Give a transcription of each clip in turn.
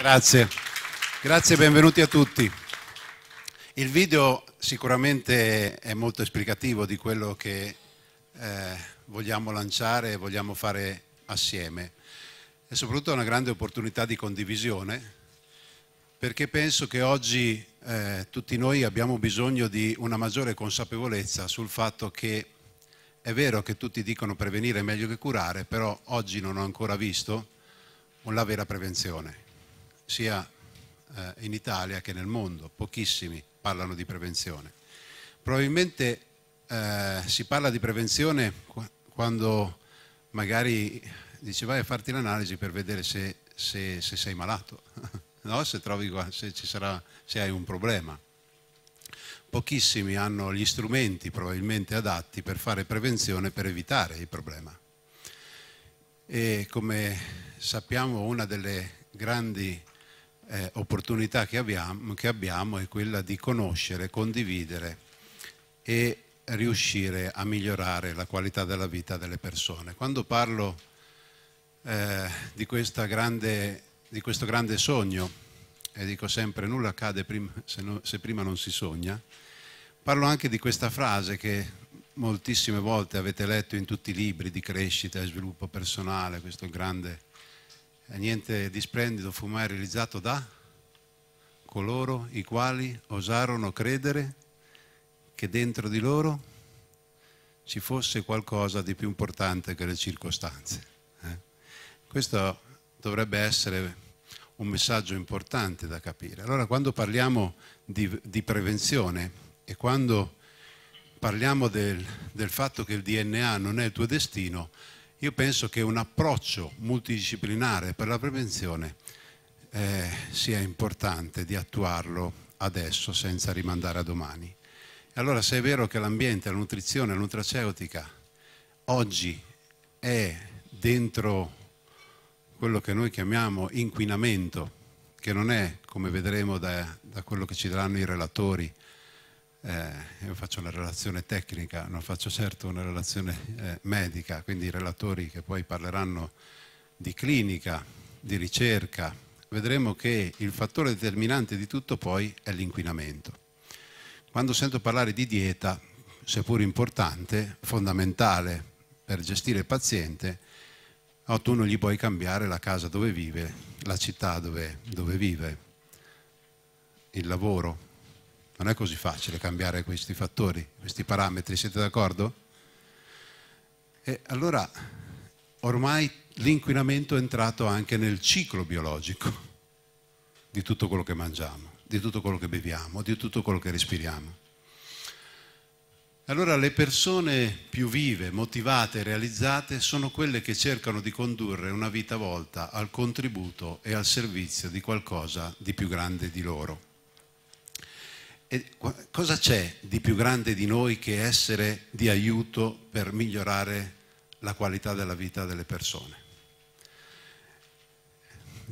Grazie, grazie e benvenuti a tutti. Il video sicuramente è molto esplicativo di quello che eh, vogliamo lanciare e vogliamo fare assieme e soprattutto è una grande opportunità di condivisione perché penso che oggi eh, tutti noi abbiamo bisogno di una maggiore consapevolezza sul fatto che è vero che tutti dicono prevenire è meglio che curare, però oggi non ho ancora visto la vera prevenzione sia eh, in Italia che nel mondo, pochissimi parlano di prevenzione. Probabilmente eh, si parla di prevenzione quando magari dice vai a farti l'analisi per vedere se, se, se sei malato, no? se, trovi, se, ci sarà, se hai un problema. Pochissimi hanno gli strumenti probabilmente adatti per fare prevenzione per evitare il problema. E come sappiamo una delle grandi eh, opportunità che abbiamo, che abbiamo è quella di conoscere, condividere e riuscire a migliorare la qualità della vita delle persone. Quando parlo eh, di, grande, di, questo grande sogno, e dico sempre nulla accade prima, se, no, se prima non si sogna, parlo anche di questa frase che moltissime volte avete letto in tutti i libri di crescita e sviluppo personale, questo grande niente di splendido fu mai realizzato da coloro i quali osarono credere che dentro di loro ci fosse qualcosa di più importante che le circostanze. Eh? Questo dovrebbe essere un messaggio importante da capire. Allora quando parliamo di, di prevenzione e quando parliamo del, del fatto che il DNA non è il tuo destino, io penso che un approccio multidisciplinare per la prevenzione eh, sia importante di attuarlo adesso senza rimandare a domani. Allora se è vero che l'ambiente, la nutrizione, la nutraceutica oggi è dentro quello che noi chiamiamo inquinamento, che non è, come vedremo da, da quello che ci daranno i relatori, eh, io faccio la relazione tecnica, non faccio certo una relazione eh, medica, quindi i relatori che poi parleranno di clinica, di ricerca, vedremo che il fattore determinante di tutto poi è l'inquinamento. Quando sento parlare di dieta, seppur importante, fondamentale per gestire il paziente, o tu non gli puoi cambiare la casa dove vive, la città dove, dove vive, il lavoro, non è così facile cambiare questi fattori, questi parametri, siete d'accordo? E allora ormai l'inquinamento è entrato anche nel ciclo biologico di tutto quello che mangiamo, di tutto quello che beviamo, di tutto quello che respiriamo. Allora le persone più vive, motivate, realizzate sono quelle che cercano di condurre una vita volta al contributo e al servizio di qualcosa di più grande di loro. E cosa c'è di più grande di noi che essere di aiuto per migliorare la qualità della vita delle persone?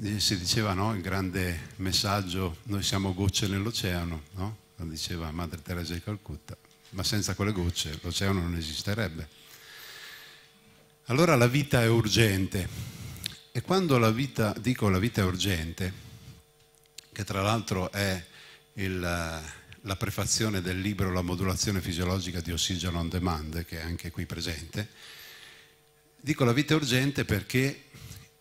Eh, si diceva no, il grande messaggio, noi siamo gocce nell'oceano, no? lo diceva Madre Teresa di Calcutta, ma senza quelle gocce l'oceano non esisterebbe. Allora la vita è urgente e quando la vita, dico la vita è urgente, che tra l'altro è il, la prefazione del libro La modulazione fisiologica di ossigeno on demand, che è anche qui presente. Dico la vita è urgente perché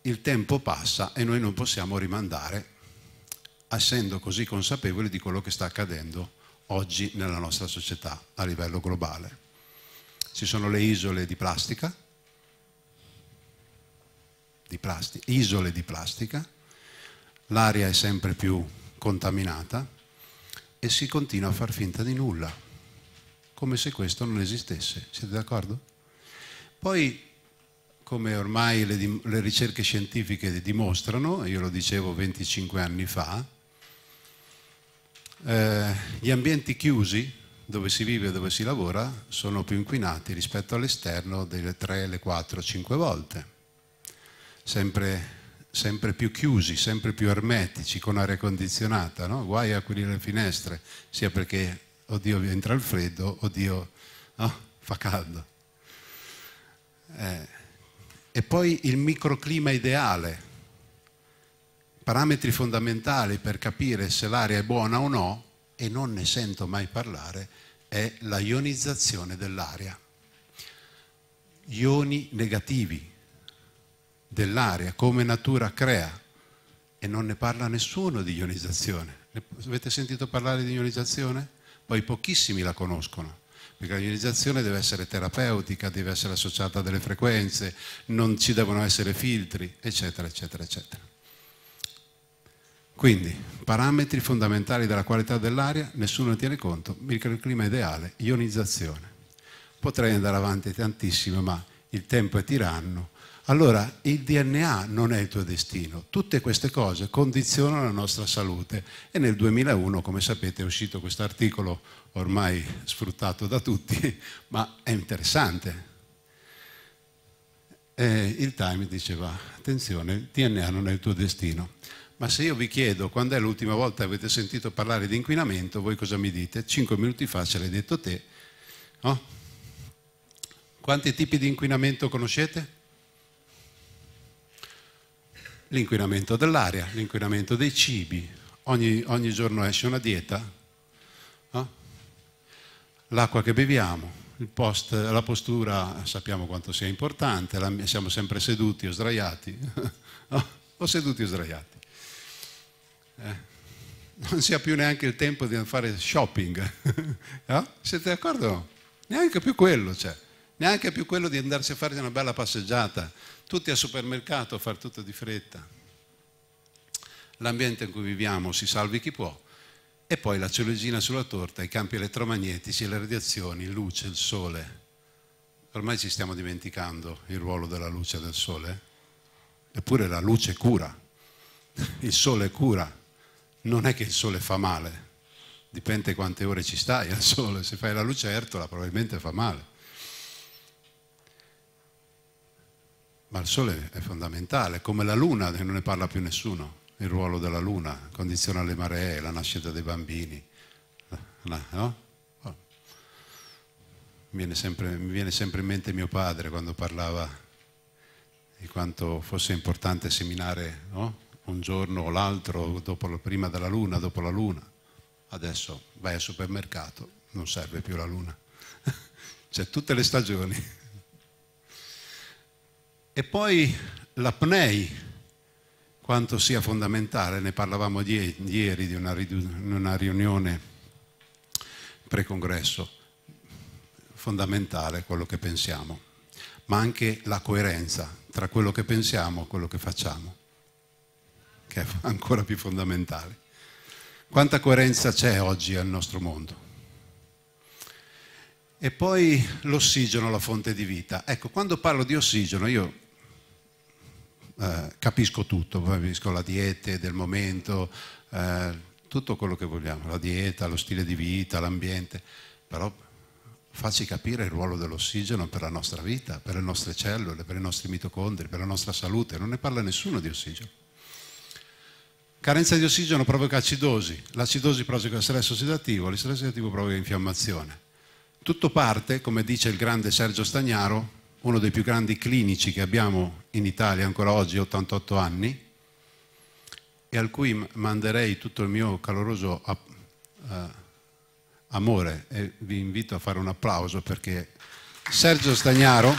il tempo passa e noi non possiamo rimandare, essendo così consapevoli di quello che sta accadendo oggi nella nostra società a livello globale. Ci sono le isole di plastica, di plastica isole di plastica, l'aria è sempre più contaminata, e si continua a far finta di nulla, come se questo non esistesse. Siete d'accordo? Poi, come ormai le, le ricerche scientifiche dimostrano, io lo dicevo 25 anni fa, eh, gli ambienti chiusi, dove si vive e dove si lavora sono più inquinati rispetto all'esterno delle 3, le 4, 5 volte. Sempre sempre più chiusi, sempre più ermetici, con aria condizionata, no? guai a aprire le finestre, sia perché oddio entra il freddo, oddio no? Ah, fa caldo. Eh. E poi il microclima ideale, parametri fondamentali per capire se l'aria è buona o no, e non ne sento mai parlare, è la ionizzazione dell'aria. Ioni negativi, dell'aria, come natura crea. E non ne parla nessuno di ionizzazione. Avete sentito parlare di ionizzazione? Poi pochissimi la conoscono, perché la ionizzazione deve essere terapeutica, deve essere associata a delle frequenze, non ci devono essere filtri, eccetera, eccetera, eccetera. Quindi, parametri fondamentali della qualità dell'aria, nessuno ne tiene conto, microclima ideale, ionizzazione. Potrei andare avanti tantissimo, ma il tempo è tiranno allora, il DNA non è il tuo destino. Tutte queste cose condizionano la nostra salute. E nel 2001, come sapete, è uscito questo articolo, ormai sfruttato da tutti, ma è interessante. E il Time diceva, attenzione, il DNA non è il tuo destino. Ma se io vi chiedo quando è l'ultima volta che avete sentito parlare di inquinamento, voi cosa mi dite? Cinque minuti fa ce l'hai detto te. No? Oh? Quanti tipi di inquinamento conoscete? l'inquinamento dell'aria, l'inquinamento dei cibi, ogni, ogni giorno esce una dieta, no? Eh? l'acqua che beviamo, post, la postura sappiamo quanto sia importante, la, siamo sempre seduti o sdraiati, no? Eh? o seduti o sdraiati. Eh? Non si ha più neanche il tempo di fare shopping, no? Eh? siete d'accordo? Neanche più quello c'è neanche più quello di andarsi a fare una bella passeggiata, tutti al supermercato a fare tutto di fretta. L'ambiente in cui viviamo si salvi chi può e poi la ciliegina sulla torta, i campi elettromagnetici, le radiazioni, luce, il sole. Ormai ci stiamo dimenticando il ruolo della luce e del sole, eppure la luce cura, il sole cura, non è che il sole fa male, dipende quante ore ci stai al sole, se fai la lucertola probabilmente fa male Ma il Sole è fondamentale, come la Luna, non ne parla più nessuno, il ruolo della Luna condiziona le maree, la nascita dei bambini. No? Oh. Mi viene, sempre, mi viene sempre in mente mio padre quando parlava di quanto fosse importante seminare no? un giorno o l'altro, prima della luna, dopo la luna. Adesso vai al supermercato, non serve più la luna. C'è tutte le stagioni. E poi l'apnei, quanto sia fondamentale, ne parlavamo ieri di una, in una riunione pre-congresso, fondamentale quello che pensiamo, ma anche la coerenza tra quello che pensiamo e quello che facciamo, che è ancora più fondamentale. Quanta coerenza c'è oggi al nostro mondo? E poi l'ossigeno, la fonte di vita. Ecco, quando parlo di ossigeno, io eh, capisco tutto, capisco la dieta del momento, eh, tutto quello che vogliamo, la dieta, lo stile di vita, l'ambiente, però facci capire il ruolo dell'ossigeno per la nostra vita, per le nostre cellule, per i nostri mitocondri, per la nostra salute, non ne parla nessuno di ossigeno. Carenza di ossigeno provoca acidosi, l'acidosi provoca stress ossidativo, lo stress ossidativo provoca infiammazione. Tutto parte, come dice il grande Sergio Stagnaro, uno dei più grandi clinici che abbiamo in Italia ancora oggi, 88 anni, e al cui manderei tutto il mio caloroso a, a, eh, amore e vi invito a fare un applauso perché Sergio Stagnaro,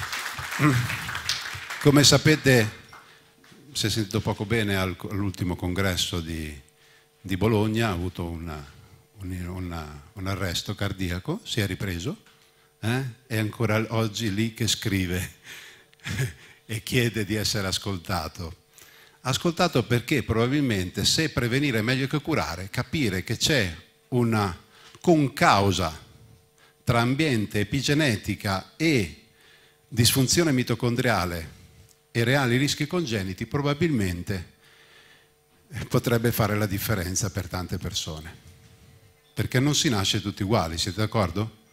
come sapete, si è sentito poco bene all'ultimo congresso di, di, Bologna, ha avuto una, un, una, un arresto cardiaco, si è ripreso eh? è ancora oggi lì che scrive e chiede di essere ascoltato. Ascoltato perché probabilmente se prevenire è meglio che curare, capire che c'è una concausa tra ambiente, epigenetica e disfunzione mitocondriale e reali rischi congeniti, probabilmente potrebbe fare la differenza per tante persone. Perché non si nasce tutti uguali, siete d'accordo?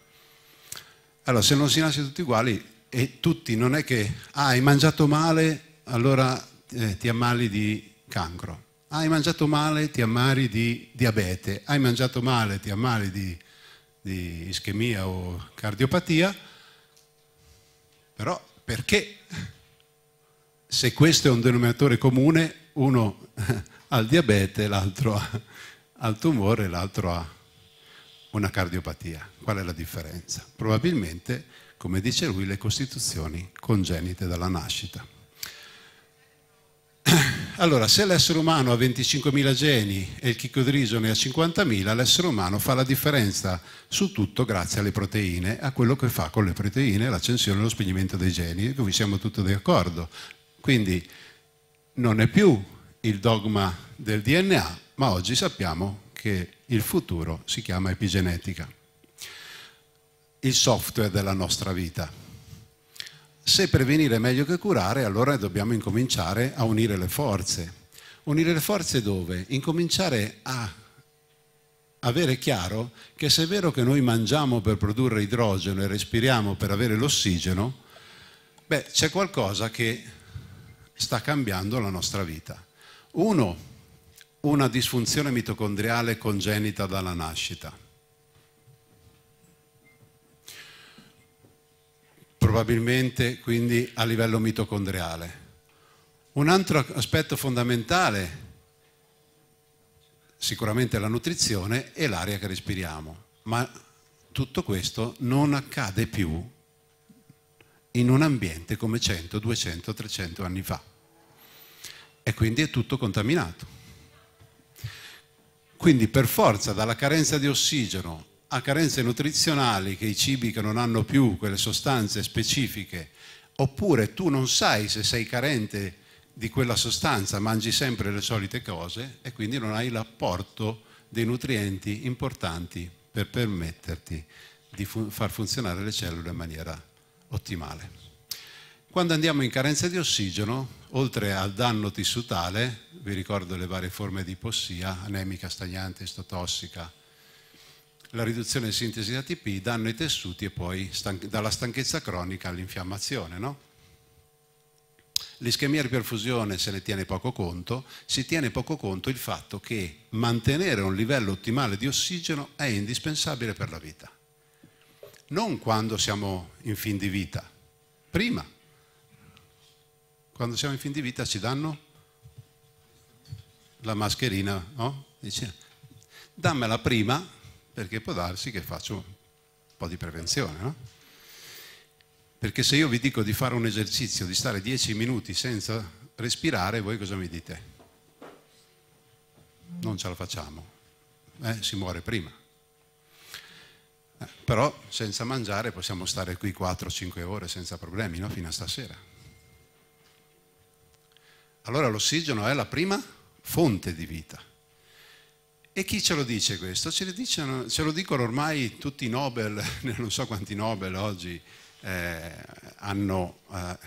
Allora, se non si nasce tutti uguali e tutti non è che ah, hai mangiato male, allora eh, ti ammali di cancro. Ah, hai mangiato male, ti ammali di diabete. Hai mangiato male, ti ammali di, di ischemia o cardiopatia. Però perché? Se questo è un denominatore comune, uno ha il diabete, l'altro ha il tumore, l'altro ha una cardiopatia. Qual è la differenza? Probabilmente, come dice lui, le costituzioni congenite dalla nascita. Allora, se l'essere umano ha 25.000 geni e il chicodriso ne ha 50.000, l'essere umano fa la differenza su tutto grazie alle proteine, a quello che fa con le proteine, l'accensione e lo spegnimento dei geni, e ecco, qui siamo tutti d'accordo. Quindi non è più il dogma del DNA, ma oggi sappiamo che il futuro si chiama epigenetica il software della nostra vita. Se prevenire è meglio che curare, allora dobbiamo incominciare a unire le forze. Unire le forze dove? Incominciare a avere chiaro che se è vero che noi mangiamo per produrre idrogeno e respiriamo per avere l'ossigeno, beh, c'è qualcosa che sta cambiando la nostra vita. Uno, una disfunzione mitocondriale congenita dalla nascita probabilmente quindi a livello mitocondriale. Un altro aspetto fondamentale, sicuramente la nutrizione, è l'aria che respiriamo, ma tutto questo non accade più in un ambiente come 100, 200, 300 anni fa. E quindi è tutto contaminato. Quindi per forza dalla carenza di ossigeno a carenze nutrizionali, che i cibi che non hanno più quelle sostanze specifiche, oppure tu non sai se sei carente di quella sostanza, mangi sempre le solite cose e quindi non hai l'apporto dei nutrienti importanti per permetterti di fun far funzionare le cellule in maniera ottimale. Quando andiamo in carenza di ossigeno, oltre al danno tissutale, vi ricordo le varie forme di ipossia, anemica, stagnante, istotossica, la riduzione di sintesi di ATP, danno i tessuti e poi stanche, dalla stanchezza cronica all'infiammazione. No? L'ischemia di perfusione se ne tiene poco conto, si tiene poco conto il fatto che mantenere un livello ottimale di ossigeno è indispensabile per la vita. Non quando siamo in fin di vita, prima. Quando siamo in fin di vita ci danno la mascherina, no? Dice, dammela prima perché può darsi che faccio un po' di prevenzione, no? Perché se io vi dico di fare un esercizio, di stare 10 minuti senza respirare, voi cosa mi dite? Non ce la facciamo, eh, si muore prima. Eh, però senza mangiare possiamo stare qui 4-5 ore senza problemi, no? fino a stasera. Allora l'ossigeno è la prima fonte di vita e chi ce lo dice questo? Ce, dicono, ce lo dicono, ormai tutti i Nobel, non so quanti Nobel oggi eh, hanno eh,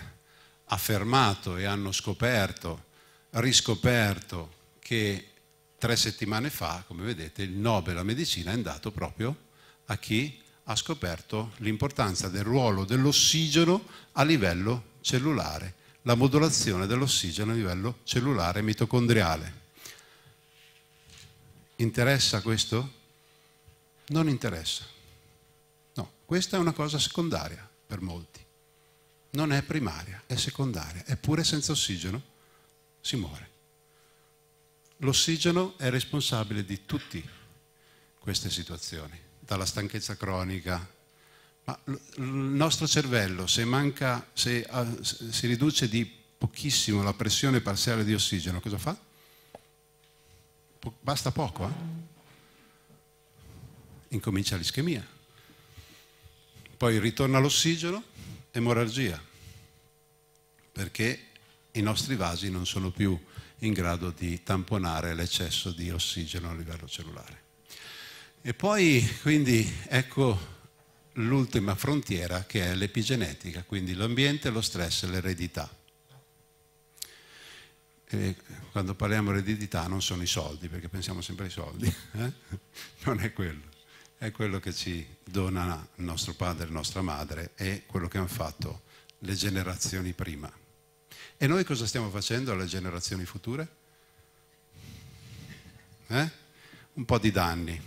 affermato e hanno scoperto, riscoperto che tre settimane fa, come vedete, il Nobel a medicina è andato proprio a chi ha scoperto l'importanza del ruolo dell'ossigeno a livello cellulare, la modulazione dell'ossigeno a livello cellulare mitocondriale. Interessa questo? Non interessa. No, questa è una cosa secondaria per molti. Non è primaria, è secondaria. Eppure senza ossigeno si muore. L'ossigeno è responsabile di tutte queste situazioni, dalla stanchezza cronica, ma il nostro cervello se, manca, se ah, si riduce di pochissimo la pressione parziale di ossigeno, cosa fa? basta poco, eh? incomincia l'ischemia. Poi ritorna l'ossigeno, emorragia, perché i nostri vasi non sono più in grado di tamponare l'eccesso di ossigeno a livello cellulare. E poi, quindi, ecco l'ultima frontiera che è l'epigenetica, quindi l'ambiente, lo stress e l'eredità. E quando parliamo di eredità non sono i soldi, perché pensiamo sempre ai soldi, eh? non è quello, è quello che ci dona nostro padre e nostra madre e quello che hanno fatto le generazioni prima. E noi cosa stiamo facendo alle generazioni future? Eh? Un po' di danni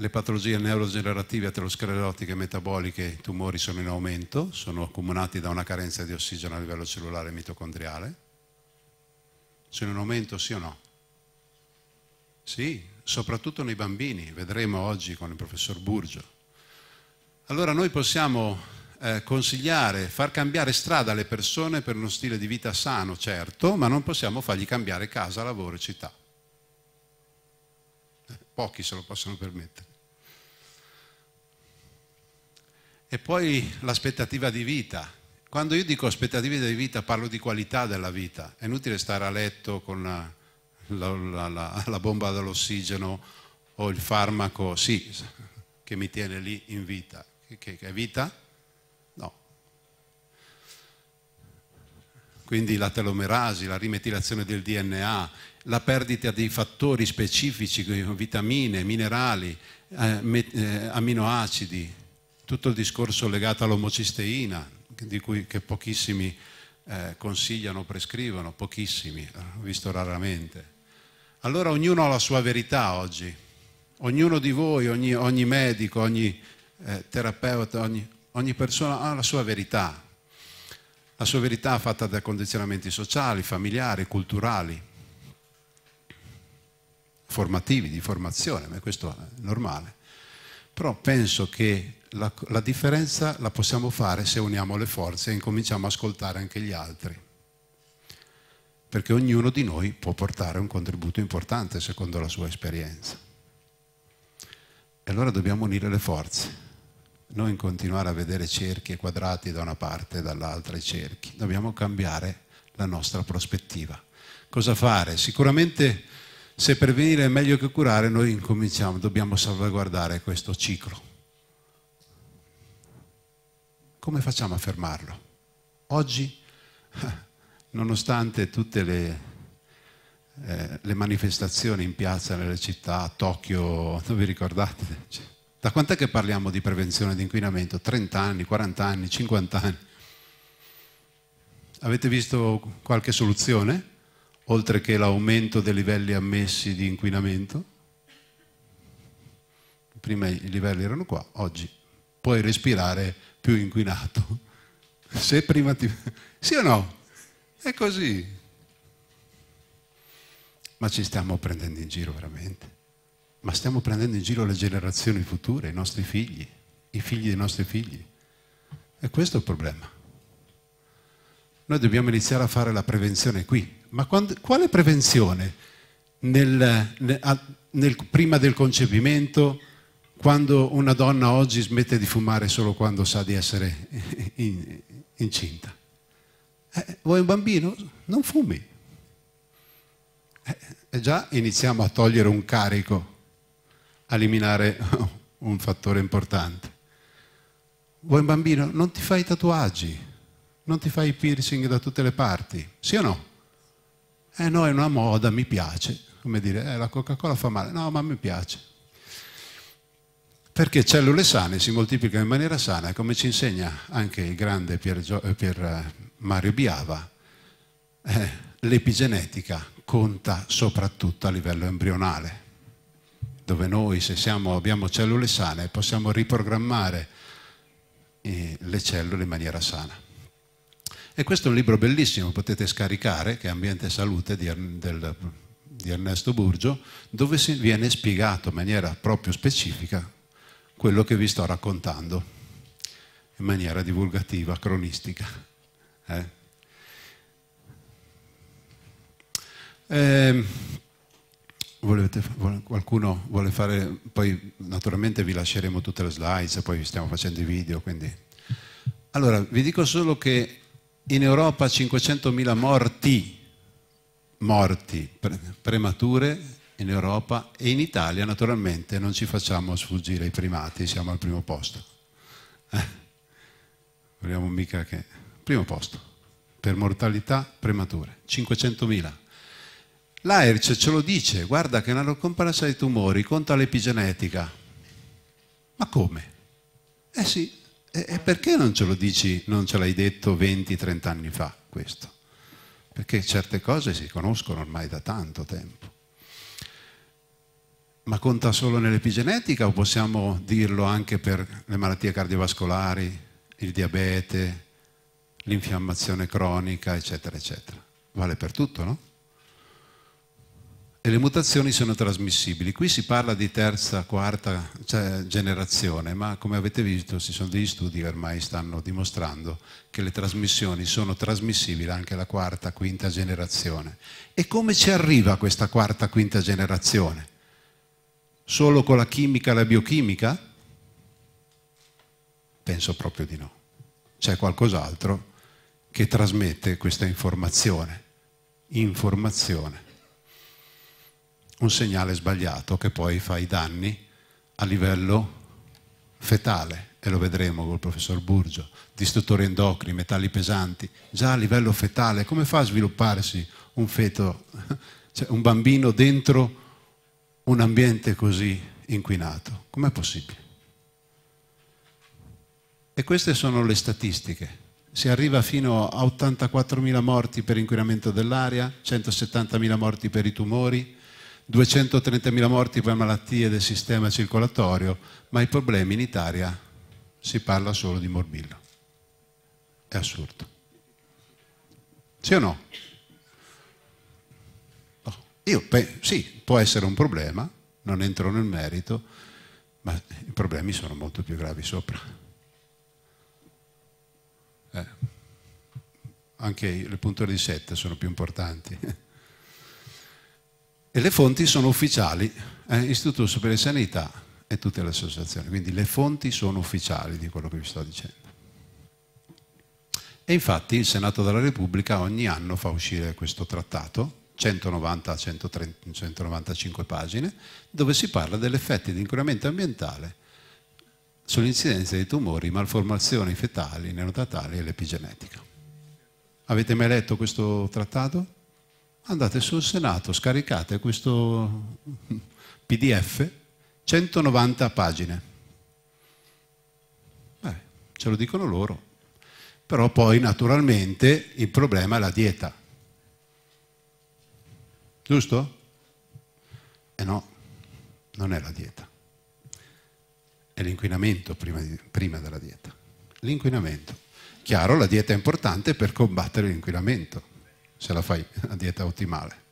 Le patologie neurogenerative, aterosclerotiche e metaboliche, tumori sono in aumento, sono accomunati da una carenza di ossigeno a livello cellulare e mitocondriale. Sono in aumento sì o no? Sì, soprattutto nei bambini, vedremo oggi con il professor Burgio. Allora noi possiamo eh, consigliare, far cambiare strada alle persone per uno stile di vita sano, certo, ma non possiamo fargli cambiare casa, lavoro e città. Eh, pochi se lo possono permettere. E poi l'aspettativa di vita. Quando io dico aspettative di vita parlo di qualità della vita. È inutile stare a letto con la, la, la, la bomba dell'ossigeno o il farmaco, sì, che mi tiene lì in vita. Che, che è vita? No. Quindi la telomerasi, la rimetilazione del DNA, la perdita di fattori specifici, vitamine, minerali, eh, met, eh, aminoacidi, tutto il discorso legato all'omocisteina, di cui che pochissimi eh, consigliano, prescrivono, pochissimi, ho eh, visto raramente. Allora ognuno ha la sua verità oggi, ognuno di voi, ogni, ogni medico, ogni eh, terapeuta, ogni, ogni persona ha la sua verità, la sua verità fatta da condizionamenti sociali, familiari, culturali, formativi, di formazione, ma questo è normale. Però penso che la, la differenza la possiamo fare se uniamo le forze e incominciamo a ascoltare anche gli altri. Perché ognuno di noi può portare un contributo importante secondo la sua esperienza. E allora dobbiamo unire le forze non continuare a vedere cerchi e quadrati da una parte e dall'altra i cerchi, dobbiamo cambiare la nostra prospettiva. Cosa fare? Sicuramente se prevenire è meglio che curare, noi incominciamo, dobbiamo salvaguardare questo ciclo come facciamo a fermarlo? Oggi, nonostante tutte le, eh, le manifestazioni in piazza, nelle città, a Tokyo, non vi ricordate? Cioè, da quant'è che parliamo di prevenzione di inquinamento? 30 anni, 40 anni, 50 anni? Avete visto qualche soluzione? Oltre che l'aumento dei livelli ammessi di inquinamento? Prima i livelli erano qua, oggi puoi respirare più inquinato. Se prima ti... Sì o no? È così. Ma ci stiamo prendendo in giro veramente. Ma stiamo prendendo in giro le generazioni future, i nostri figli, i figli dei nostri figli. E questo è il problema. Noi dobbiamo iniziare a fare la prevenzione qui. Ma quando, quale prevenzione? Nel, nel, prima del concepimento, quando una donna oggi smette di fumare solo quando sa di essere in, incinta. Eh, vuoi un bambino? Non fumi. Eh, già iniziamo a togliere un carico, a eliminare un fattore importante. Vuoi un bambino? Non ti fai tatuaggi, non ti fai piercing da tutte le parti, sì o no? Eh no, è una moda, mi piace. Come dire, eh, la Coca-Cola fa male. No, ma mi piace perché cellule sane si moltiplicano in maniera sana, come ci insegna anche il grande Pier, Gio eh, Pier eh, Mario Biava, eh, l'epigenetica conta soprattutto a livello embrionale, dove noi se siamo, abbiamo cellule sane possiamo riprogrammare eh, le cellule in maniera sana. E questo è un libro bellissimo, potete scaricare, che è Ambiente e Salute di, del, di Ernesto Burgio, dove viene spiegato in maniera proprio specifica quello che vi sto raccontando in maniera divulgativa, cronistica. Eh? Eh, volete, qualcuno vuole fare, poi naturalmente vi lasceremo tutte le slides, poi stiamo facendo i video, quindi... Allora, vi dico solo che in Europa 500.000 morti, morti pre premature in Europa e in Italia naturalmente non ci facciamo sfuggire i primati, siamo al primo posto. Eh? Vogliamo mica che... Primo posto, per mortalità premature, 500.000. L'AERC ce lo dice, guarda che nella comparsa dei tumori conta l'epigenetica. Ma come? Eh sì, e perché non ce lo dici, non ce l'hai detto 20-30 anni fa questo? Perché certe cose si conoscono ormai da tanto tempo. Ma conta solo nell'epigenetica o possiamo dirlo anche per le malattie cardiovascolari, il diabete, l'infiammazione cronica, eccetera, eccetera? Vale per tutto, no? E le mutazioni sono trasmissibili. Qui si parla di terza, quarta cioè, generazione, ma come avete visto ci sono degli studi che ormai stanno dimostrando che le trasmissioni sono trasmissibili anche alla quarta, quinta generazione. E come ci arriva questa quarta, quinta generazione? solo con la chimica e la biochimica? Penso proprio di no. C'è qualcos'altro che trasmette questa informazione. Informazione. Un segnale sbagliato che poi fa i danni a livello fetale, e lo vedremo col professor Burgio, distruttori endocrini, metalli pesanti, già a livello fetale, come fa a svilupparsi un feto, cioè un bambino dentro un un ambiente così inquinato? Com'è possibile? E queste sono le statistiche. Si arriva fino a 84.000 morti per inquinamento dell'aria, 170.000 morti per i tumori, 230.000 morti per malattie del sistema circolatorio, ma i problemi in Italia si parla solo di morbillo. È assurdo. Sì o no? Io, sì, può essere un problema, non entro nel merito, ma i problemi sono molto più gravi sopra. Eh, anche le punture di sette sono più importanti. E le fonti sono ufficiali, eh, Istituto Superiore di Sanità e tutte le associazioni, quindi le fonti sono ufficiali di quello che vi sto dicendo. E infatti il Senato della Repubblica ogni anno fa uscire questo trattato, 190-195 pagine, dove si parla degli effetti di inquinamento ambientale sull'incidenza di tumori, malformazioni fetali, neonatali e l'epigenetica. Avete mai letto questo trattato? Andate sul Senato, scaricate questo PDF, 190 pagine. Beh, ce lo dicono loro. Però poi naturalmente il problema è la dieta Giusto? E eh no, non è la dieta. È l'inquinamento prima, di, prima della dieta. L'inquinamento. Chiaro, la dieta è importante per combattere l'inquinamento, se la fai la dieta ottimale.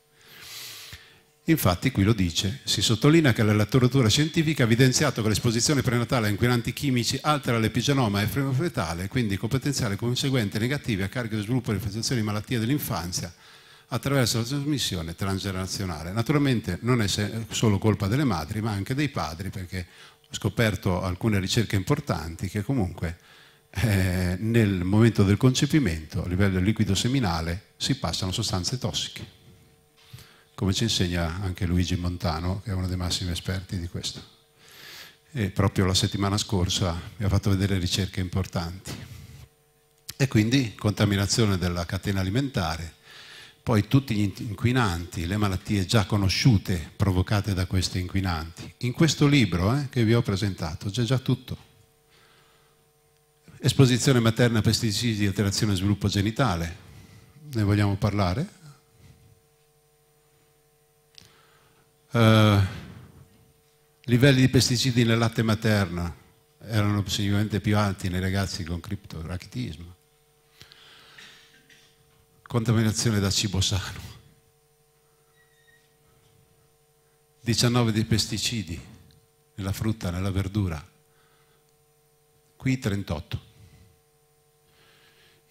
Infatti qui lo dice, si sottolinea che la letteratura scientifica ha evidenziato che l'esposizione prenatale a inquinanti chimici altera l'epigenoma e frenofetale, quindi con potenziale conseguente negativi a carico di sviluppo e di infezioni e malattie dell'infanzia, attraverso la trasmissione transgenerazionale. Naturalmente non è solo colpa delle madri, ma anche dei padri, perché ho scoperto alcune ricerche importanti che comunque eh, nel momento del concepimento, a livello del liquido seminale, si passano sostanze tossiche, come ci insegna anche Luigi Montano, che è uno dei massimi esperti di questo. E proprio la settimana scorsa mi ha fatto vedere ricerche importanti. E quindi contaminazione della catena alimentare, poi tutti gli inquinanti, le malattie già conosciute provocate da questi inquinanti. In questo libro eh, che vi ho presentato c'è già tutto. Esposizione materna a pesticidi, alterazione e sviluppo genitale. Ne vogliamo parlare? Uh, livelli di pesticidi nel latte materno erano significativamente più alti nei ragazzi con criptoractismo contaminazione da cibo sano, 19 di pesticidi nella frutta, nella verdura, qui 38,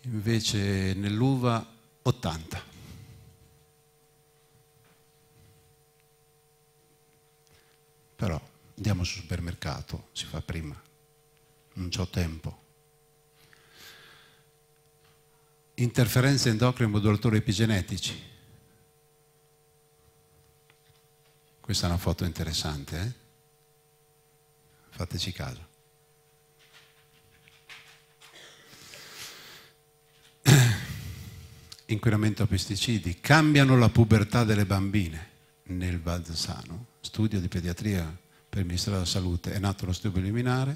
invece nell'uva 80. Però andiamo al supermercato, si fa prima, non ho tempo. interferenze endocrine modulatori epigenetici. Questa è una foto interessante, eh? fateci caso. Inquinamento a pesticidi, cambiano la pubertà delle bambine nel Valsano, studio di pediatria per il Ministero della Salute, è nato lo studio preliminare,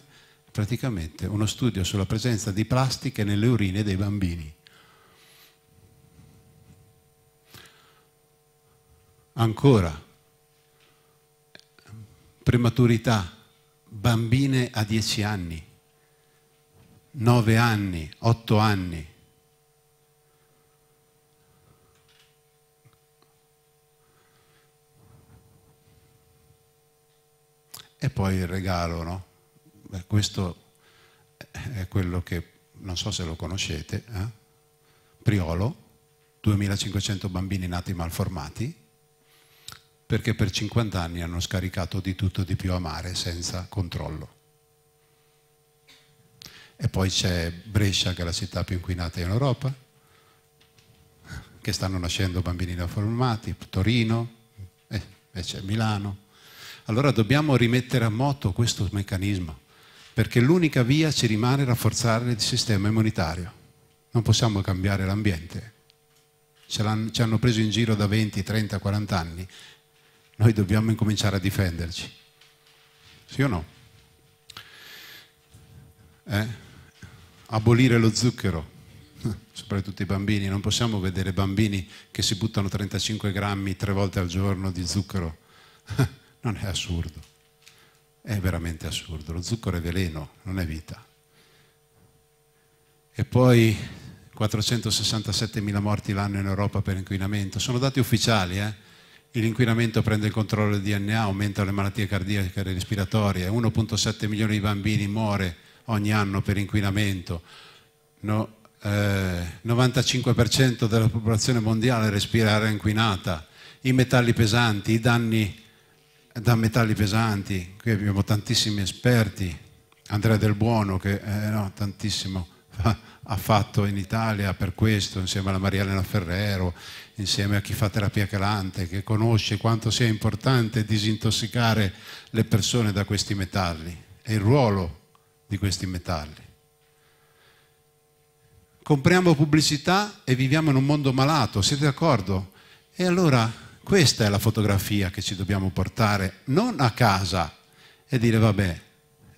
praticamente uno studio sulla presenza di plastiche nelle urine dei bambini. ancora, prematurità, bambine a 10 anni, 9 anni, 8 anni. E poi il regalo, no? Beh, questo è quello che, non so se lo conoscete, eh? Priolo, 2500 bambini nati malformati, perché per 50 anni hanno scaricato di tutto di più a mare senza controllo. E poi c'è Brescia, che è la città più inquinata in Europa, che stanno nascendo bambini non formati, Torino, eh, e c'è Milano. Allora dobbiamo rimettere a moto questo meccanismo, perché l'unica via ci rimane rafforzare il sistema immunitario. Non possiamo cambiare l'ambiente. Ci hanno preso in giro da 20, 30, 40 anni noi dobbiamo incominciare a difenderci. Sì o no? Eh? Abolire lo zucchero, soprattutto i bambini, non possiamo vedere bambini che si buttano 35 grammi tre volte al giorno di zucchero. Non è assurdo, è veramente assurdo. Lo zucchero è veleno, non è vita. E poi 467 mila morti l'anno in Europa per inquinamento. Sono dati ufficiali, eh? l'inquinamento prende il controllo del DNA, aumenta le malattie cardiache e respiratorie, 1.7 milioni di bambini muore ogni anno per inquinamento, no, eh, 95% della popolazione mondiale respira aria inquinata, i metalli pesanti, i danni da metalli pesanti, qui abbiamo tantissimi esperti, Andrea Del Buono che eh, no, tantissimo fa ha fatto in Italia per questo, insieme alla Maria Elena Ferrero, insieme a chi fa terapia calante, che conosce quanto sia importante disintossicare le persone da questi metalli e il ruolo di questi metalli. Compriamo pubblicità e viviamo in un mondo malato, siete d'accordo? E allora questa è la fotografia che ci dobbiamo portare, non a casa e dire vabbè,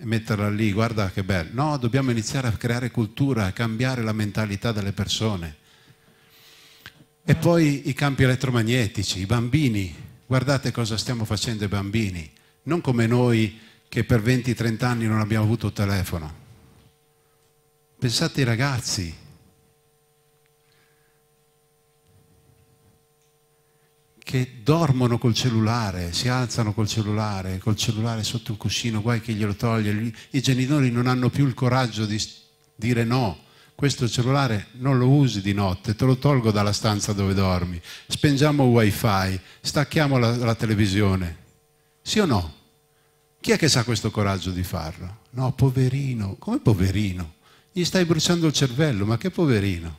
e metterla lì, guarda che bello. No, dobbiamo iniziare a creare cultura, a cambiare la mentalità delle persone. E poi i campi elettromagnetici, i bambini. Guardate cosa stiamo facendo ai bambini. Non come noi che per 20-30 anni non abbiamo avuto telefono. Pensate ai ragazzi, che dormono col cellulare, si alzano col cellulare, col cellulare sotto il cuscino, guai che glielo toglie, i genitori non hanno più il coraggio di dire no. Questo cellulare non lo usi di notte, te lo tolgo dalla stanza dove dormi. Spengiamo il wifi, stacchiamo la, la televisione. Sì o no? Chi è che sa questo coraggio di farlo? No, poverino, come poverino? Gli stai bruciando il cervello, ma che poverino?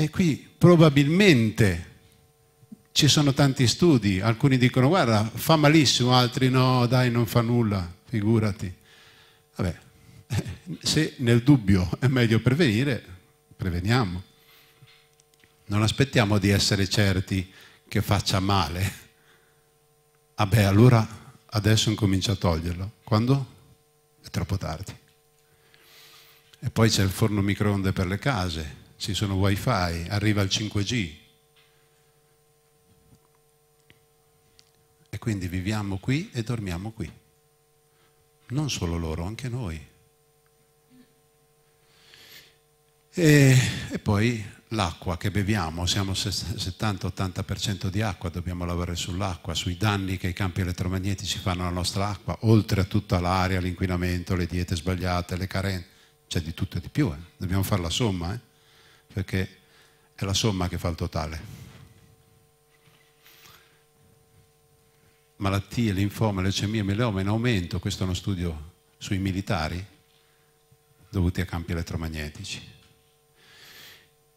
E qui probabilmente ci sono tanti studi, alcuni dicono guarda fa malissimo, altri no, dai non fa nulla, figurati. Vabbè, se nel dubbio è meglio prevenire, preveniamo. Non aspettiamo di essere certi che faccia male. Vabbè, ah allora adesso incomincia a toglierlo. Quando? È troppo tardi. E poi c'è il forno microonde per le case, ci sono wifi, arriva il 5G. E quindi viviamo qui e dormiamo qui. Non solo loro, anche noi. E, e poi l'acqua che beviamo, siamo 70-80% di acqua, dobbiamo lavorare sull'acqua, sui danni che i campi elettromagnetici fanno alla nostra acqua, oltre a tutta l'aria, l'inquinamento, le diete sbagliate, le carenze, c'è di tutto e di più, eh? dobbiamo fare la somma. Eh? perché è la somma che fa il totale. Malattie, linfoma, leucemia, mieloma in aumento, questo è uno studio sui militari dovuti a campi elettromagnetici.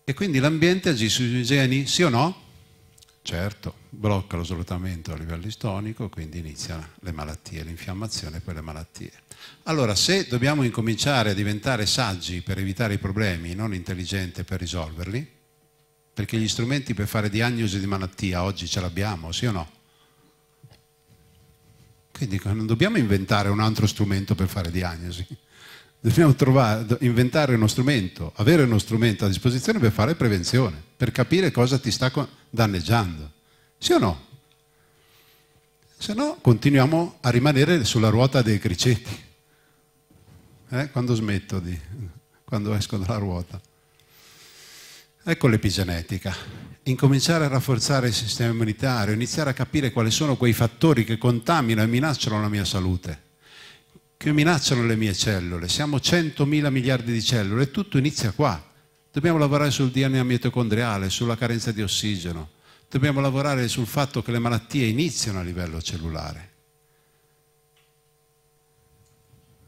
E quindi l'ambiente agisce sui geni, sì o no? Certo, blocca lo slottamento a livello istonico, quindi iniziano le malattie, l'infiammazione e poi le malattie. Allora, se dobbiamo incominciare a diventare saggi per evitare i problemi, non intelligenti per risolverli, perché gli strumenti per fare diagnosi di malattia oggi ce l'abbiamo, sì o no? Quindi non dobbiamo inventare un altro strumento per fare diagnosi dobbiamo trovare, inventare uno strumento, avere uno strumento a disposizione per fare prevenzione, per capire cosa ti sta danneggiando. Sì o no? Se no continuiamo a rimanere sulla ruota dei criceti. Eh? Quando smetto di... quando esco dalla ruota. Ecco l'epigenetica. Incominciare a rafforzare il sistema immunitario, iniziare a capire quali sono quei fattori che contaminano e minacciano la mia salute che minacciano le mie cellule. Siamo 100 miliardi di cellule e tutto inizia qua. Dobbiamo lavorare sul DNA mitocondriale, sulla carenza di ossigeno. Dobbiamo lavorare sul fatto che le malattie iniziano a livello cellulare.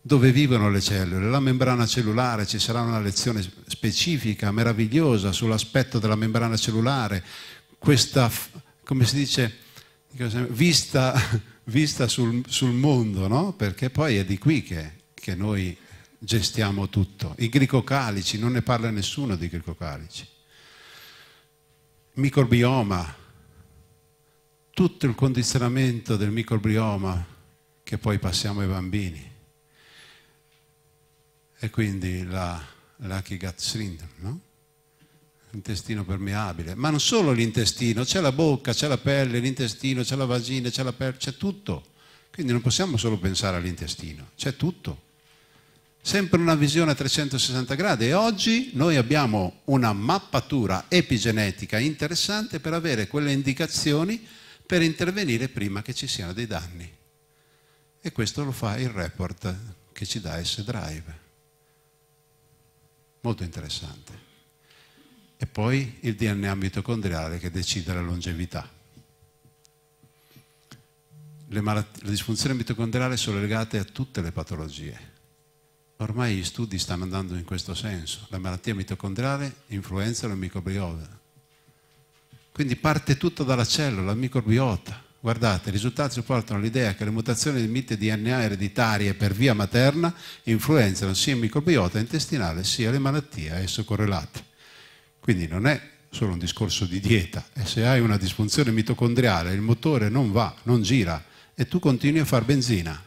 Dove vivono le cellule? La membrana cellulare, ci sarà una lezione specifica, meravigliosa, sull'aspetto della membrana cellulare. Questa, come si dice, vista vista sul, sul mondo, no? perché poi è di qui che, che noi gestiamo tutto. I glicocalici, non ne parla nessuno di glicocalici. Microbioma, tutto il condizionamento del microbioma che poi passiamo ai bambini. E quindi la, la Kigat Syndrome, no? intestino permeabile, ma non solo l'intestino, c'è la bocca, c'è la pelle, l'intestino, c'è la vagina, c'è la pelle, c'è tutto. Quindi non possiamo solo pensare all'intestino, c'è tutto. Sempre una visione a 360 gradi e oggi noi abbiamo una mappatura epigenetica interessante per avere quelle indicazioni per intervenire prima che ci siano dei danni. E questo lo fa il report che ci dà S-Drive. Molto interessante e poi il DNA mitocondriale che decide la longevità. Le, le disfunzioni mitocondriali sono legate a tutte le patologie. Ormai gli studi stanno andando in questo senso. La malattia mitocondriale influenza la microbiota. Quindi parte tutto dalla cellula, la microbiota. Guardate, i risultati supportano l'idea che le mutazioni di mite DNA ereditarie per via materna influenzano sia il microbiota intestinale sia le malattie a esso correlate. Quindi non è solo un discorso di dieta. E se hai una disfunzione mitocondriale, il motore non va, non gira e tu continui a far benzina.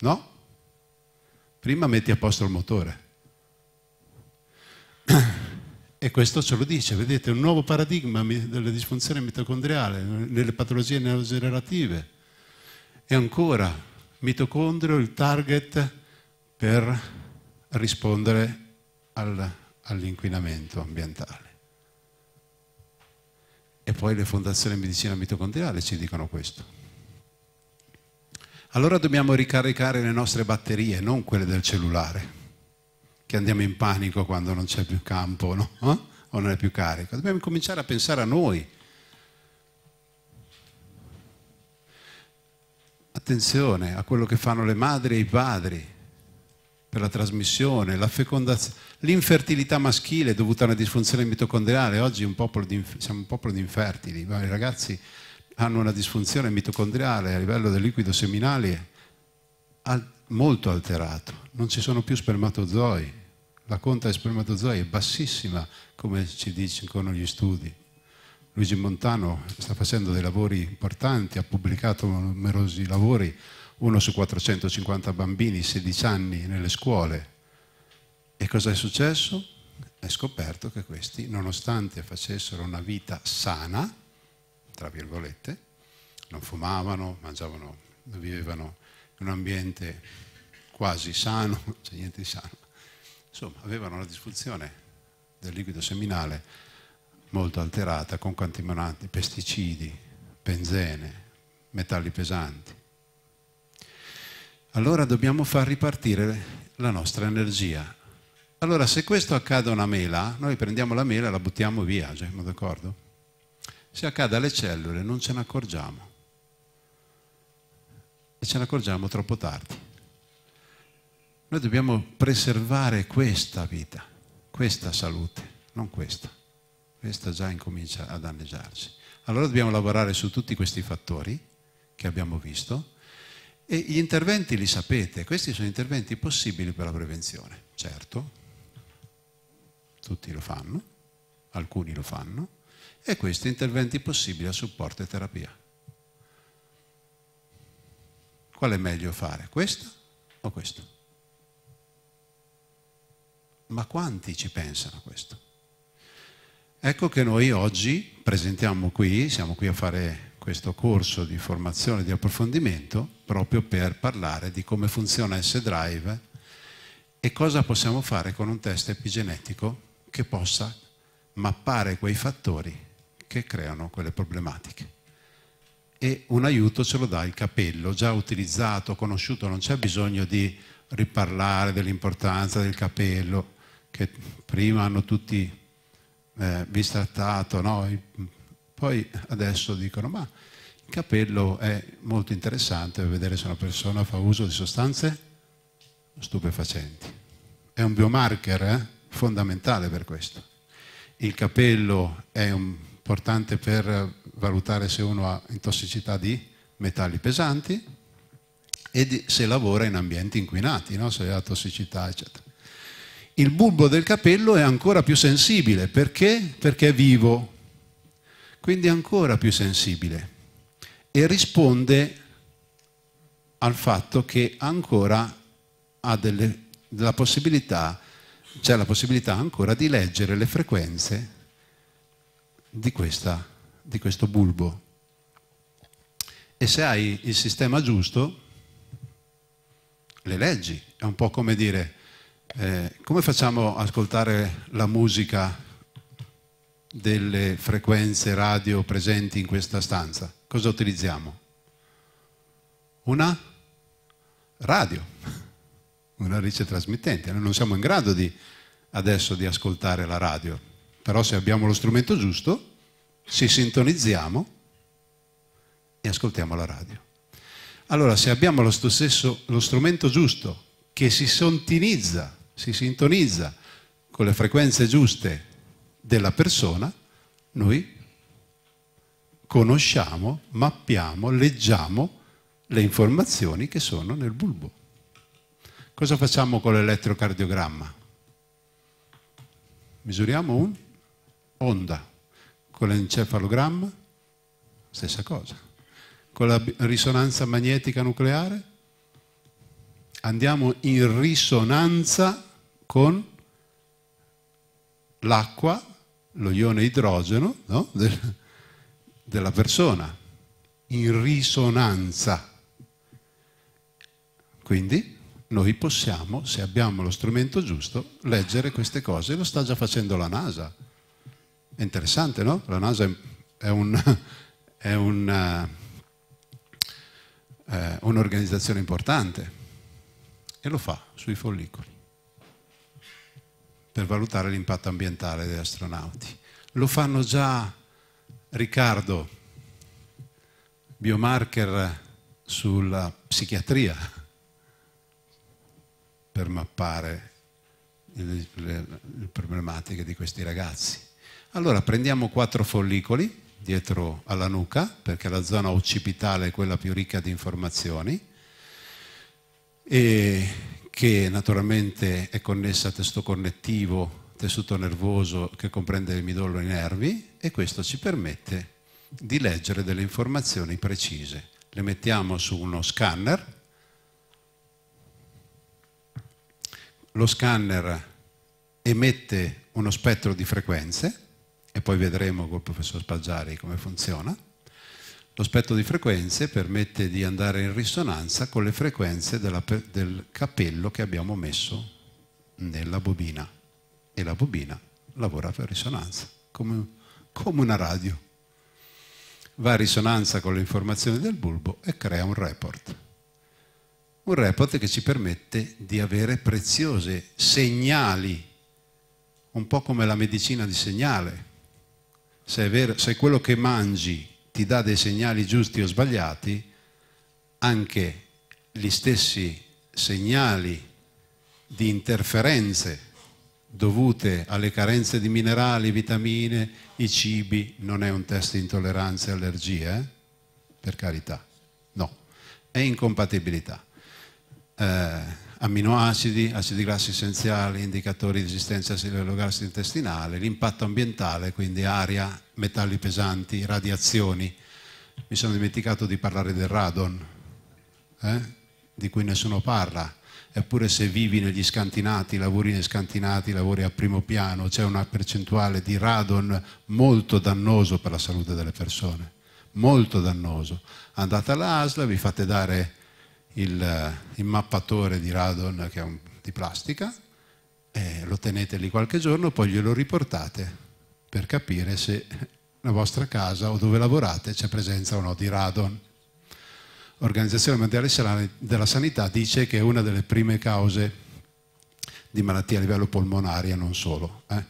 No? Prima metti a posto il motore. E questo ce lo dice, vedete, un nuovo paradigma della disfunzione mitocondriale, nelle patologie neurogenerative. E ancora, mitocondrio il target per rispondere al all'inquinamento ambientale. E poi le fondazioni di medicina mitocondriale ci dicono questo. Allora dobbiamo ricaricare le nostre batterie, non quelle del cellulare, che andiamo in panico quando non c'è più campo no? eh? o non è più carico. Dobbiamo cominciare a pensare a noi. Attenzione a quello che fanno le madri e i padri per la trasmissione, la fecondazione, l'infertilità maschile dovuta a una disfunzione mitocondriale. Oggi un di, siamo un popolo di infertili, ma i ragazzi hanno una disfunzione mitocondriale a livello del liquido seminale al, molto alterato. Non ci sono più spermatozoi, la conta di spermatozoi è bassissima, come ci dicono gli studi. Luigi Montano sta facendo dei lavori importanti, ha pubblicato numerosi lavori uno su 450 bambini, 16 anni, nelle scuole. E cosa è successo? È scoperto che questi, nonostante facessero una vita sana, tra virgolette, non fumavano, mangiavano, vivevano in un ambiente quasi sano, non c'è cioè niente di sano, insomma avevano una disfunzione del liquido seminale molto alterata, con contaminanti, pesticidi, benzene, metalli pesanti allora dobbiamo far ripartire la nostra energia. Allora, se questo accade a una mela, noi prendiamo la mela e la buttiamo via, cioè, siamo d'accordo? Se accade alle cellule non ce ne accorgiamo. E ce ne accorgiamo troppo tardi. Noi dobbiamo preservare questa vita, questa salute, non questa. Questa già incomincia a danneggiarci. Allora dobbiamo lavorare su tutti questi fattori che abbiamo visto e gli interventi li sapete, questi sono interventi possibili per la prevenzione, certo, tutti lo fanno, alcuni lo fanno, e questi interventi possibili a supporto e terapia. Qual è meglio fare, questo o questo? Ma quanti ci pensano a questo? Ecco che noi oggi presentiamo qui, siamo qui a fare questo corso di formazione e di approfondimento proprio per parlare di come funziona S-Drive e cosa possiamo fare con un test epigenetico che possa mappare quei fattori che creano quelle problematiche. E un aiuto ce lo dà il capello, già utilizzato, conosciuto, non c'è bisogno di riparlare dell'importanza del capello, che prima hanno tutti eh, bistrattato, no? Poi adesso dicono, ma il capello è molto interessante per vedere se una persona fa uso di sostanze stupefacenti. È un biomarker eh? fondamentale per questo. Il capello è importante per valutare se uno ha intossicità di metalli pesanti e di, se lavora in ambienti inquinati, no? se ha tossicità, eccetera. Il bulbo del capello è ancora più sensibile perché? Perché è vivo, quindi ancora più sensibile e risponde al fatto che ancora ha delle, la possibilità, c'è la possibilità ancora di leggere le frequenze di, questa, di questo bulbo. E se hai il sistema giusto, le leggi. È un po' come dire, eh, come facciamo ad ascoltare la musica delle frequenze radio presenti in questa stanza? Cosa utilizziamo? Una radio, una ricetrasmittente. Noi non siamo in grado di, adesso di ascoltare la radio, però se abbiamo lo strumento giusto, si sintonizziamo e ascoltiamo la radio. Allora, se abbiamo lo, stesso, lo strumento giusto che si sintonizza, si sintonizza con le frequenze giuste della persona, noi conosciamo, mappiamo, leggiamo le informazioni che sono nel bulbo. Cosa facciamo con l'elettrocardiogramma? Misuriamo un'onda. Con l'encefalogramma? Stessa cosa. Con la risonanza magnetica nucleare? Andiamo in risonanza con l'acqua lo ione idrogeno no? De della persona in risonanza. Quindi noi possiamo, se abbiamo lo strumento giusto, leggere queste cose. Lo sta già facendo la NASA. È interessante, no? La NASA è, un, eh, è un'organizzazione eh, un importante e lo fa sui follicoli per valutare l'impatto ambientale degli astronauti. Lo fanno già Riccardo, biomarker sulla psichiatria per mappare le, le, le problematiche di questi ragazzi. Allora prendiamo quattro follicoli dietro alla nuca, perché la zona occipitale è quella più ricca di informazioni, e che naturalmente è connessa a testo connettivo, tessuto nervoso che comprende il midollo e i nervi e questo ci permette di leggere delle informazioni precise. Le mettiamo su uno scanner. Lo scanner emette uno spettro di frequenze e poi vedremo col professor Spaggiari come funziona lo spettro di frequenze permette di andare in risonanza con le frequenze della, del capello che abbiamo messo nella bobina e la bobina lavora per risonanza, come, come una radio. Va in risonanza con le informazioni del bulbo e crea un report. Un report che ci permette di avere preziose segnali, un po' come la medicina di segnale. Se, è, vero, se quello che mangi ti dà dei segnali giusti o sbagliati, anche gli stessi segnali di interferenze dovute alle carenze di minerali, vitamine, i cibi, non è un test di intolleranze e allergie, eh? per carità, no, è incompatibilità. Eh, amminoacidi, acidi grassi essenziali, indicatori di esistenza all'olocausto intestinale, l'impatto ambientale, quindi aria, metalli pesanti, radiazioni. Mi sono dimenticato di parlare del radon, eh? di cui nessuno parla. Eppure se vivi negli scantinati, lavori negli scantinati, lavori a primo piano, c'è una percentuale di radon molto dannoso per la salute delle persone. Molto dannoso. Andate all'ASLA, vi fate dare il, eh, il mappatore di radon che è un, di plastica, lo tenete lì qualche giorno, poi glielo riportate per capire se la vostra casa o dove lavorate c'è presenza o no di radon. L'Organizzazione Mondiale della Sanità dice che è una delle prime cause di malattie a livello polmonare e non solo, eh?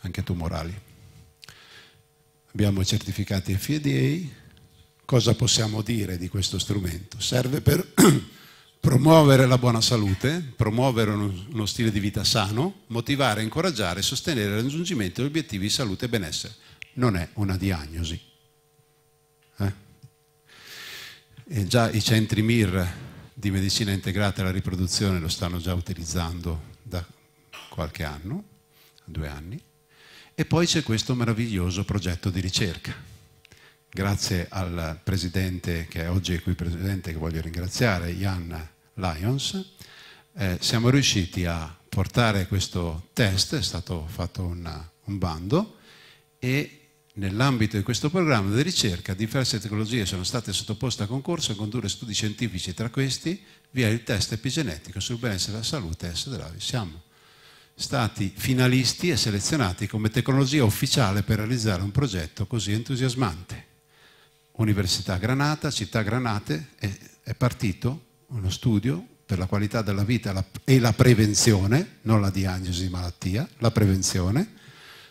anche tumorali. Abbiamo certificati FDA, cosa possiamo dire di questo strumento? Serve per promuovere la buona salute, promuovere uno, stile di vita sano, motivare, incoraggiare e sostenere il raggiungimento degli obiettivi di salute e benessere. Non è una diagnosi. Eh? E già i centri MIR di medicina integrata e la riproduzione lo stanno già utilizzando da qualche anno, due anni, e poi c'è questo meraviglioso progetto di ricerca grazie al presidente che oggi è qui presidente, che voglio ringraziare, Jan Lyons, eh, siamo riusciti a portare questo test, è stato fatto una, un bando e nell'ambito di questo programma di ricerca diverse tecnologie sono state sottoposte a concorso a condurre studi scientifici, tra questi via il test epigenetico sul benessere della salute S dell'Avis. Siamo stati finalisti e selezionati come tecnologia ufficiale per realizzare un progetto così entusiasmante. Università Granata, Città Granate, è, partito uno studio per la qualità della vita e la prevenzione, non la diagnosi di malattia, la prevenzione,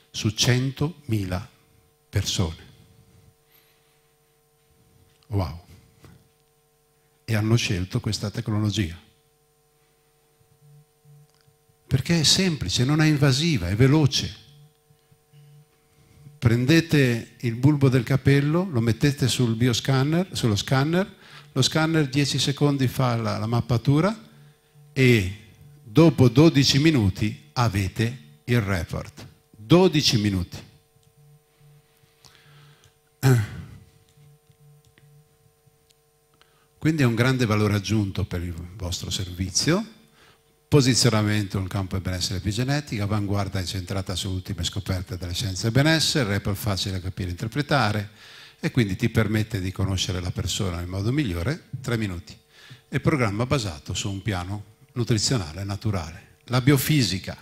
su 100.000 persone. Wow. E hanno scelto questa tecnologia. Perché è semplice, non è invasiva, è veloce prendete il bulbo del capello, lo mettete sul bioscanner, sullo scanner, lo scanner 10 secondi fa la, la mappatura e dopo 12 minuti avete il report. 12 minuti. Quindi è un grande valore aggiunto per il vostro servizio Posizionamento nel campo del benessere epigenetica, avanguarda incentrata sulle ultime scoperte delle scienze del benessere, rap facile da capire e interpretare e quindi ti permette di conoscere la persona in modo migliore, tre minuti. E programma basato su un piano nutrizionale naturale. La biofisica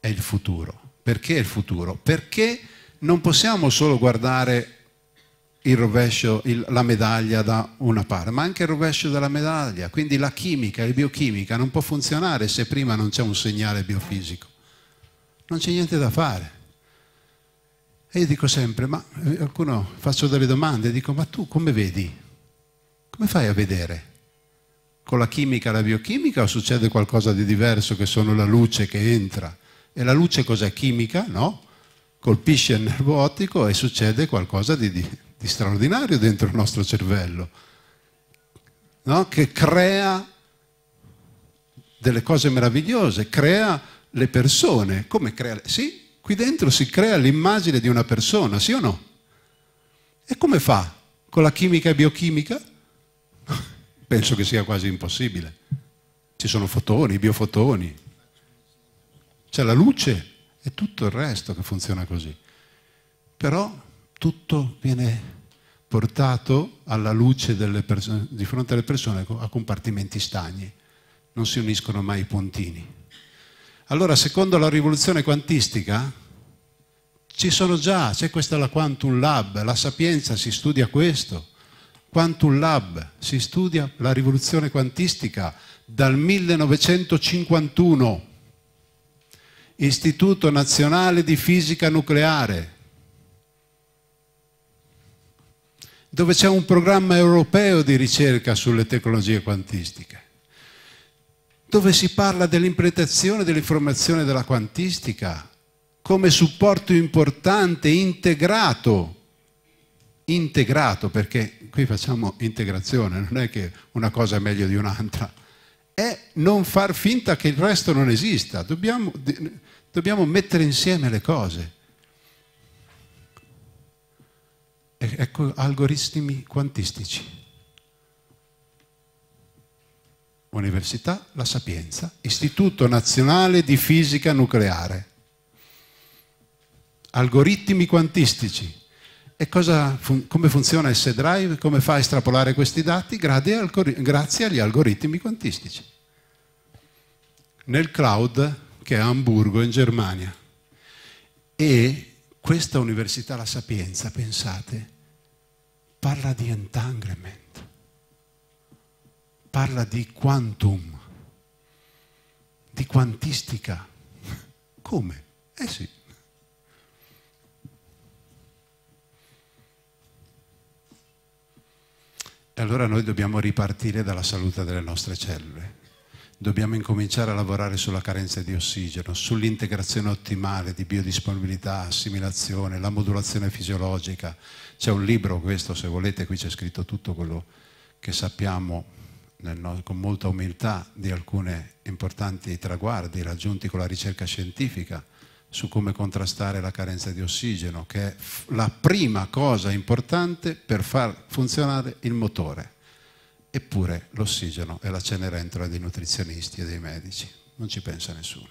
è il futuro. Perché è il futuro? Perché non possiamo solo guardare il rovescio, il, la medaglia da una parte, ma anche il rovescio della medaglia. Quindi la chimica, la biochimica non può funzionare se prima non c'è un segnale biofisico. Non c'è niente da fare. E io dico sempre, ma eh, qualcuno faccio delle domande, dico, ma tu come vedi? Come fai a vedere? Con la chimica e la biochimica o succede qualcosa di diverso che sono la luce che entra? E la luce cos'è? Chimica? No? Colpisce il nervo ottico e succede qualcosa di diverso di straordinario dentro il nostro cervello, no? che crea delle cose meravigliose, crea le persone. Come crea? Sì, qui dentro si crea l'immagine di una persona, sì o no? E come fa? Con la chimica e biochimica? Penso che sia quasi impossibile. Ci sono fotoni, biofotoni, c'è la luce e tutto il resto che funziona così. Però tutto viene portato alla luce persone, di fronte alle persone a compartimenti stagni, non si uniscono mai i puntini. Allora, secondo la rivoluzione quantistica, ci sono già, c'è questa la Quantum Lab, la Sapienza si studia questo, Quantum Lab si studia la rivoluzione quantistica dal 1951, Istituto Nazionale di Fisica Nucleare, dove c'è un programma europeo di ricerca sulle tecnologie quantistiche, dove si parla dell'implementazione dell'informazione della quantistica come supporto importante, integrato, integrato perché qui facciamo integrazione, non è che una cosa è meglio di un'altra, è non far finta che il resto non esista, dobbiamo, dobbiamo mettere insieme le cose. ecco algoritmi quantistici. Università La Sapienza, Istituto Nazionale di Fisica Nucleare. Algoritmi quantistici. E cosa, fun, come funziona S-Drive? Come fa a estrapolare questi dati? Grazie agli algoritmi quantistici. Nel cloud che è a Hamburgo, in Germania. E questa università, la Sapienza, pensate, parla di entanglement, parla di quantum, di quantistica. Come? Eh sì. E allora noi dobbiamo ripartire dalla salute delle nostre cellule dobbiamo incominciare a lavorare sulla carenza di ossigeno, sull'integrazione ottimale di biodisponibilità, assimilazione, la modulazione fisiologica. C'è un libro, questo se volete, qui c'è scritto tutto quello che sappiamo nel, con molta umiltà di alcuni importanti traguardi raggiunti con la ricerca scientifica su come contrastare la carenza di ossigeno, che è la prima cosa importante per far funzionare il motore Eppure l'ossigeno è la cenerentola dei nutrizionisti e dei medici, non ci pensa nessuno.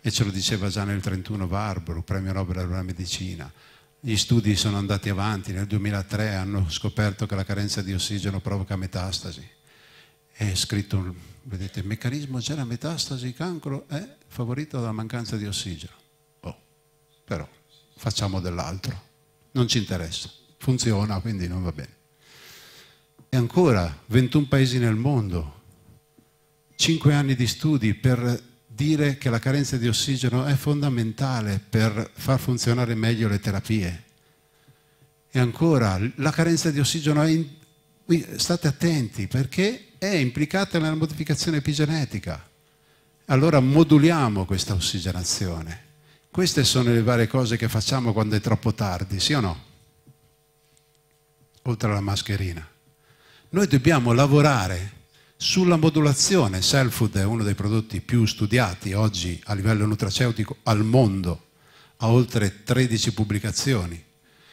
E ce lo diceva già nel 31 Barbaro, premio Nobel alla medicina. Gli studi sono andati avanti, nel 2003 hanno scoperto che la carenza di ossigeno provoca metastasi. È scritto, vedete, il meccanismo della metastasi di cancro è favorito dalla mancanza di ossigeno. Oh, però facciamo dell'altro, non ci interessa, funziona, quindi non va bene. E ancora, 21 paesi nel mondo, 5 anni di studi per dire che la carenza di ossigeno è fondamentale per far funzionare meglio le terapie. E ancora, la carenza di ossigeno è... In... State attenti perché è implicata nella modificazione epigenetica. Allora moduliamo questa ossigenazione. Queste sono le varie cose che facciamo quando è troppo tardi, sì o no? Oltre alla mascherina. Noi dobbiamo lavorare sulla modulazione. Selfood è uno dei prodotti più studiati oggi a livello nutraceutico al mondo, ha oltre 13 pubblicazioni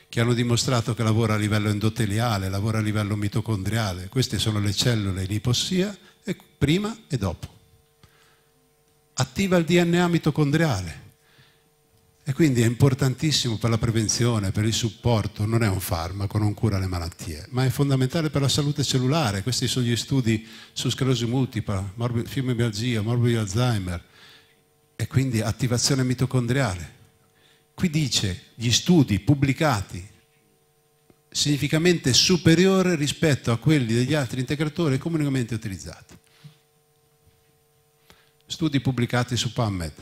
che hanno dimostrato che lavora a livello endoteliale, lavora a livello mitocondriale. Queste sono le cellule in ipossia prima e dopo. Attiva il DNA mitocondriale, e quindi è importantissimo per la prevenzione, per il supporto, non è un farmaco, non cura le malattie, ma è fondamentale per la salute cellulare. Questi sono gli studi su sclerosi multipla, morbi- fibromialgia, morbido di Alzheimer e quindi attivazione mitocondriale. Qui dice gli studi pubblicati significamente superiore rispetto a quelli degli altri integratori comunemente utilizzati. Studi pubblicati su PAMED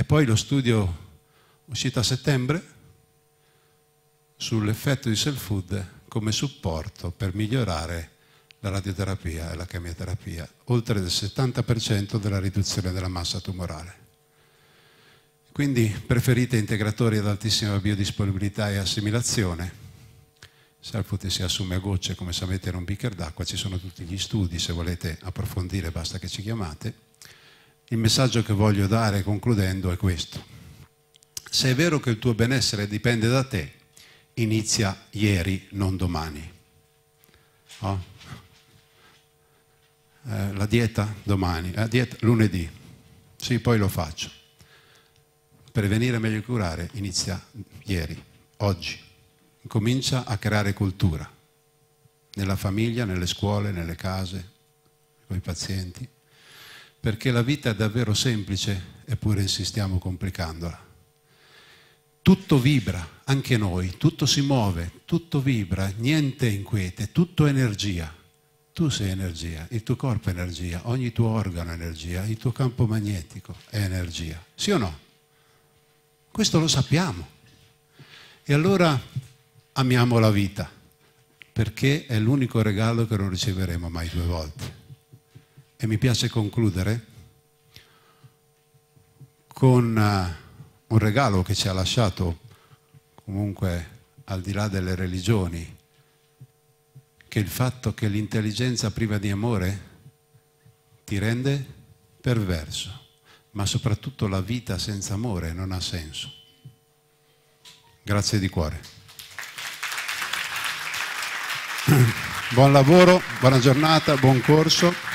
e poi lo studio uscito a settembre sull'effetto di self-food come supporto per migliorare la radioterapia e la chemioterapia, oltre del 70% della riduzione della massa tumorale. Quindi preferite integratori ad altissima biodisponibilità e assimilazione. Salfute si assume a gocce come sapete in un bicchiere d'acqua, ci sono tutti gli studi, se volete approfondire basta che ci chiamate. Il messaggio che voglio dare concludendo è questo. Se è vero che il tuo benessere dipende da te, inizia ieri, non domani. Oh. Eh, la dieta domani, la dieta lunedì. Sì, poi lo faccio. Prevenire meglio curare inizia ieri, oggi. Comincia a creare cultura nella famiglia, nelle scuole, nelle case, con i pazienti perché la vita è davvero semplice eppure insistiamo complicandola. Tutto vibra, anche noi, tutto si muove, tutto vibra, niente è inquiete, tutto è energia. Tu sei energia, il tuo corpo è energia, ogni tuo organo è energia, il tuo campo magnetico è energia. Sì o no? Questo lo sappiamo. E allora amiamo la vita, perché è l'unico regalo che non riceveremo mai due volte e mi piace concludere con eh, un regalo che ci ha lasciato comunque al di là delle religioni, che è il fatto che l'intelligenza priva di amore ti rende perverso, ma soprattutto la vita senza amore non ha senso. Grazie di cuore. Buon lavoro, buona giornata, buon corso.